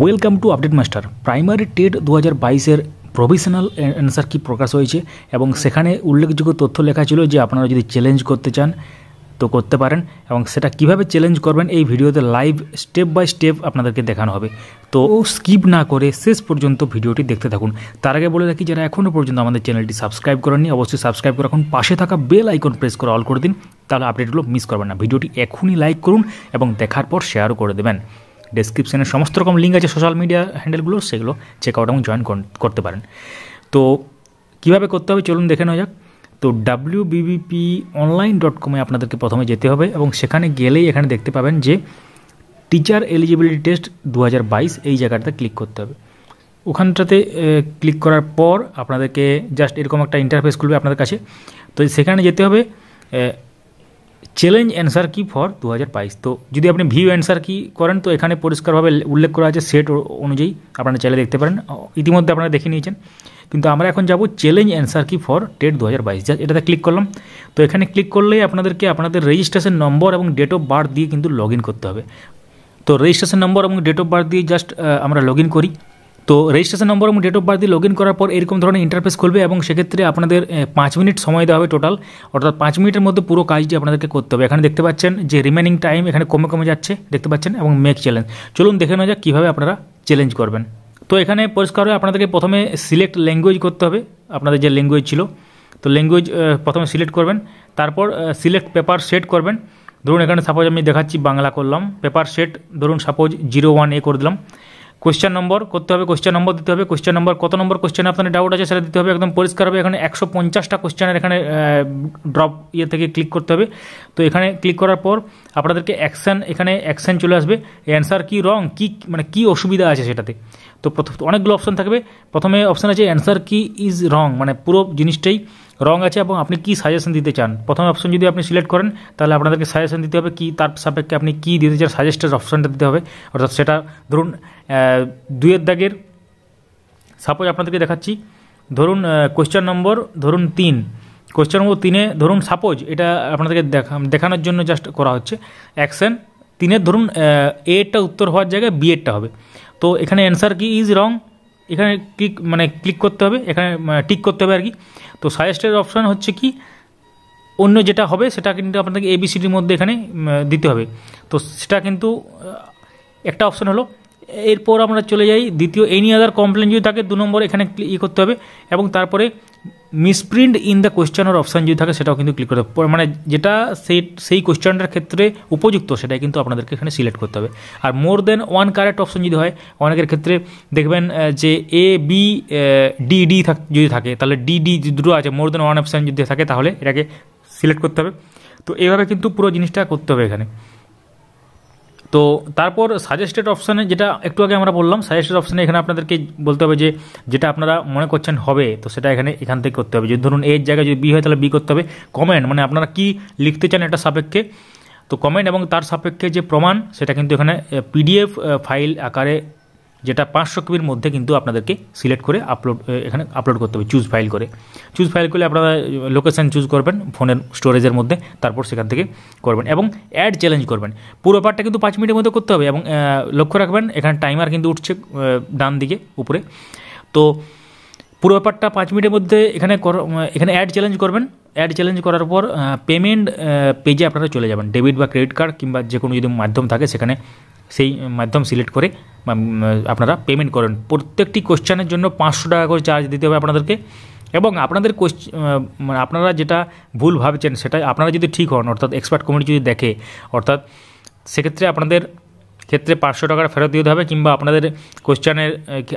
welcome to update master primary TET দু হাজার বাইশের প্রভিশনাল অ্যান্সার কি প্রকাশ হয়েছে এবং সেখানে উল্লেখযোগ্য তথ্য লেখা ছিল যে আপনারা যদি চ্যালেঞ্জ করতে চান তো করতে পারেন এবং সেটা কিভাবে চ্যালেঞ্জ করবেন এই ভিডিওতে লাইভ স্টেপ বাই স্টেপ আপনাদেরকে দেখানো হবে তো স্কিপ না করে শেষ পর্যন্ত ভিডিওটি দেখতে থাকুন তার আগে বলে রাখি যারা এখনও পর্যন্ত আমাদের চ্যানেলটি সাবস্ক্রাইব করেননি অবশ্যই সাবস্ক্রাইব করে এখন পাশে থাকা বেল আইকন প্রেস করে অল করে দিন তাহলে আপডেটগুলো মিস করবেন না ভিডিওটি এখনই লাইক করুন এবং দেখার পর শেয়ারও করে দেবেন ডেসক্রিপশানে সমস্ত রকম লিঙ্ক আছে সোশ্যাল মিডিয়া হ্যান্ডেলগুলো সেগুলো চেক আউট এবং জয়েন করতে পারেন তো কীভাবে করতে হবে চলুন দেখে নেওয়া যাক তো ডাব্লিউ বিবিপি অনলাইন ডট কমে আপনাদেরকে প্রথমে যেতে হবে এবং সেখানে গেলেই এখানে দেখতে পাবেন যে টিচার এলিজিবিলিটি টেস্ট দু এই জায়গাটাতে ক্লিক করতে হবে ওখানটাতে ক্লিক করার পর আপনাদেরকে জাস্ট এরকম একটা ইন্টারফেস খুলবে আপনাদের কাছে তো সেখানে যেতে হবে চ্যালেঞ্জ অ্যান্সার কি ফর দু তো যদি আপনি ভিউ অ্যান্সার কি করেন তো এখানে পরিষ্কারভাবে উল্লেখ করা আছে সেট অনুযায়ী আপনারা চাইলে দেখতে পারেন ইতিমধ্যে আপনারা দেখে নিয়েছেন কিন্তু আমরা এখন যাব challenge answer key for date দু হাজার বাইশ এটাতে ক্লিক করলাম তো এখানে ক্লিক করলেই আপনাদেরকে আপনাদের রেজিস্ট্রেশন নম্বর এবং ডেট অফ বার্থ দিয়ে কিন্তু লগ করতে হবে তো রেজিস্ট্রেশন নম্বর এবং ডেট অফ বার্থ দিয়ে জাস্ট আমরা লগ করি তো রেজিস্ট্রেশন নম্বর এবং ডেট অফ বার্থ দিয়ে লগ ইন করার পর এরকম ধরনের ইন্টারফেস খুলবে এবং সেক্ষেত্রে আপনাদের পাঁচ মিনিট সময় দেওয়া হবে টোটাল অর্থাৎ পাঁচ মিনিটের মধ্যে পুরো কাজটি আপনাদেরকে করতে হবে এখানে দেখতে পাচ্ছেন যে রিমেনিং টাইম এখানে কমে কমে যাচ্ছে দেখতে পাচ্ছেন এবং মেক চ্যালেঞ্জ চলুন দেখে নেওয়া যাক কীভাবে আপনারা চ্যালেঞ্জ করবেন তো এখানে পরিষ্কার হয়ে আপনাদেরকে প্রথমে সিলেক্ট ল্যাঙ্গুয়েজ করতে হবে আপনাদের যে ল্যাঙ্গুয়েজ ছিল তো ল্যাঙ্গুয়েজ প্রথমে সিলেক্ট করবেন তারপর সিলেক্ট পেপার সেট করবেন ধরুন এখানে সাপোজ আমি দেখাচ্ছি বাংলা করলাম পেপার সেট ধরুন সাপোজ জিরো ওয়ান এ করে দিলাম কোয়েশ্চেন নম্বর করতে হবে কোয়েশ্চেন নম্বর দিতে হবে কোয়েশ্চেন নম্বর কত নম্বর কোয়েশ্চেন আপনার ডাউট আছে সেটা দিতে হবে একদম পরিষ্কার হবে এখানে একশো পঞ্চাশটা কোয়েশ্চেনের এখানে ড্রপ ইয়ে থেকে ক্লিক করতে হবে তো এখানে ক্লিক করার পর আপনাদেরকে অ্যাকশান এখানে অ্যাকশান চলে আসবে অ্যান্সার কি রং কি মানে কি অসুবিধা আছে সেটাতে তো প্রথম অনেকগুলো অপশান থাকবে প্রথমে অপশান আছে অ্যান্সার কি ইজ রং মানে পুরো জিনিসটাই রং আছে এবং আপনি কি সাজেশন দিতে চান প্রথম অপশন যদি আপনি সিলেক্ট করেন তাহলে আপনাদেরকে সাজেশন দিতে হবে কি তার সাপেক্ষে আপনি কি দিতে চান সাজেস্টের অপশনটা দিতে হবে অর্থাৎ সেটা ধরুন দুয়ের দাগের সাপোজ আপনাদেরকে দেখাচ্ছি ধরুন কোয়েশ্চেন নম্বর ধরুন তিন কোয়েশ্চেন নম্বর তিনে ধরুন সাপোজ এটা আপনাদেরকে দেখা দেখানোর জন্য জাস্ট করা হচ্ছে অ্যাকশন তিনের ধরুন এ এরটা উত্তর হওয়ার জায়গায় বিএডটা হবে তো এখানে অ্যান্সার কি ইজ রং এখানে ক্লিক মানে ক্লিক করতে হবে এখানে টিক মানে করতে হবে আর কি তো সাজেস্টেড অপশান হচ্ছে কি অন্য যেটা হবে সেটা কিন্তু আপনাকে এবিসিডির মধ্যে এখানে দিতে হবে তো সেটা কিন্তু একটা অপশান হলো এরপর আমরা চলে যাই দ্বিতীয় এনি আদার কমপ্লেন যদি থাকে দু নম্বর এখানে ই করতে হবে এবং তারপরে মিসপ্রিন্ট ইন দ্য কোয়েশ্চেনের অপশান যদি থাকে সেটাও কিন্তু ক্লিক করতে হবে মানে যেটা সেই সেই কোয়েশ্চেনটার ক্ষেত্রে উপযুক্ত সেটাই কিন্তু আপনাদেরকে এখানে সিলেক্ট করতে হবে আর more than one correct option যদি হয় অনেকের ক্ষেত্রে দেখবেন যে এ বি ডি ডি যদি থাকে তাহলে ডি ডি দুটো আছে মোর দেন ওয়ান অপশান যদি থাকে তাহলে এটাকে সিলেক্ট করতে হবে তো এইভাবে কিন্তু পুরো জিনিসটা করতে হবে এখানে তো তারপর সাজেস্টেড অপশানে যেটা একটু আগে আমরা বললাম সাজেস্টেড অপশানে এখানে আপনাদেরকে বলতে হবে যে যেটা আপনারা মনে করছেন হবে তো সেটা এখানে এখান থেকে করতে হবে যদি ধরুন এর জায়গায় যদি বি হয় তাহলে বি করতে হবে কমেন্ট মানে আপনারা কি লিখতে চান এটা সাপেক্ষে তো কমেন্ট এবং তার সাপেক্ষে যে প্রমাণ সেটা কিন্তু এখানে পিডিএফ ফাইল আকারে যেটা পাঁচশো কপির মধ্যে কিন্তু আপনাদেরকে সিলেক্ট করে আপলোড এখানে আপলোড করতে হবে চুজ ফাইল করে চুজ ফাইল করলে আপনারা লোকেশান চুজ করবেন ফোনের স্টোরেজের মধ্যে তারপর সেখান থেকে করবেন এবং অ্যাড চ্যালেঞ্জ করবেন পুরো পার্টটা কিন্তু পাঁচ মিনিটের মধ্যে করতে হবে এবং লক্ষ্য রাখবেন এখানে টাইমার কিন্তু উঠছে ডান দিকে উপরে তো পুরো ব্যাপারটা পাঁচ মিনিটের মধ্যে এখানে এখানে অ্যাড চ্যালেঞ্জ করবেন অ্যাড চ্যালেঞ্জ করার পর পেমেন্ট পেজে আপনারা চলে যাবেন ডেবিট বা ক্রেডিট কার্ড কিংবা যে কোনো যদি মাধ্যম থাকে সেখানে সেই মাধ্যম সিলেক্ট করে আপনারা পেমেন্ট করেন প্রত্যেকটি কোশ্চেনের জন্য পাঁচশো টাকা করে চার্জ দিতে হবে আপনাদেরকে এবং আপনাদের মানে আপনারা যেটা ভুল ভাবছেন সেটা আপনারা যদি ঠিক হন অর্থাৎ এক্সপার্ট কমিটি যদি দেখে অর্থাৎ সেক্ষেত্রে আপনাদের ক্ষেত্রে পাঁচশো টাকার ফেরত দিতে হবে কিংবা আপনাদের কোশ্চেনের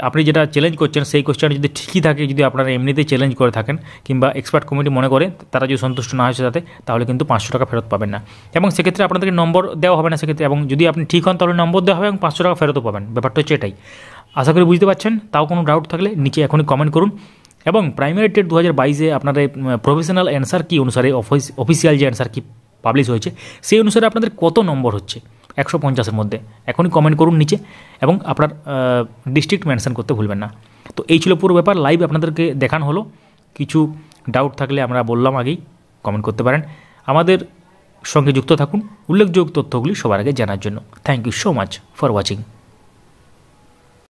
আপনি যেটা চ্যালেঞ্জ করছেন সেই কোশ্চেন যদি ঠিকই থাকে যদি আপনারা এমনিতেই চ্যালেঞ্জ করে থাকেন কিংবা এক্সপার্ট কমিটি মনে করে তারা যদি সন্তুষ্ট না হয়েছে তাতে তাহলে কিন্তু পাঁচশো টাকা ফেরত পাবেন না এবং সেক্ষেত্রে আপনাদেরকে নম্বর দেওয়া হবে না সেক্ষেত্রে এবং যদি আপনি ঠিক হন তাহলে নম্বর দেওয়া হবে এবং পাঁচশো টাকা ফেরতও পাবেন ব্যাপারটা হচ্ছে এটাই আশা করি বুঝতে পারছেন তাও কোনো ডাউট থাকলে নিচে এখনই কমেন্ট করুন এবং প্রাইমারি টেট দু হাজার বাইশে আপনার প্রফেশনাল অ্যান্সার কী অনুসারে অফিস অফিসিয়াল যে অ্যান্সার কি পাবলিশ হয়েছে সেই অনুসারে আপনাদের কত নম্বর হচ্ছে একশো পঞ্চাশের মধ্যে এখনই কমেন্ট করুন নিচে এবং আপনার ডিস্ট্রিক্ট মেনশন করতে ভুলবেন না তো এই ছিল পুরো ব্যাপার লাইভ আপনাদেরকে দেখানো হলো কিছু ডাউট থাকলে আমরা বললাম আগেই কমেন্ট করতে পারেন আমাদের সঙ্গে যুক্ত থাকুন উল্লেখযোগ্য তথ্যগুলি সবার আগে জানার জন্য thank you so much for watching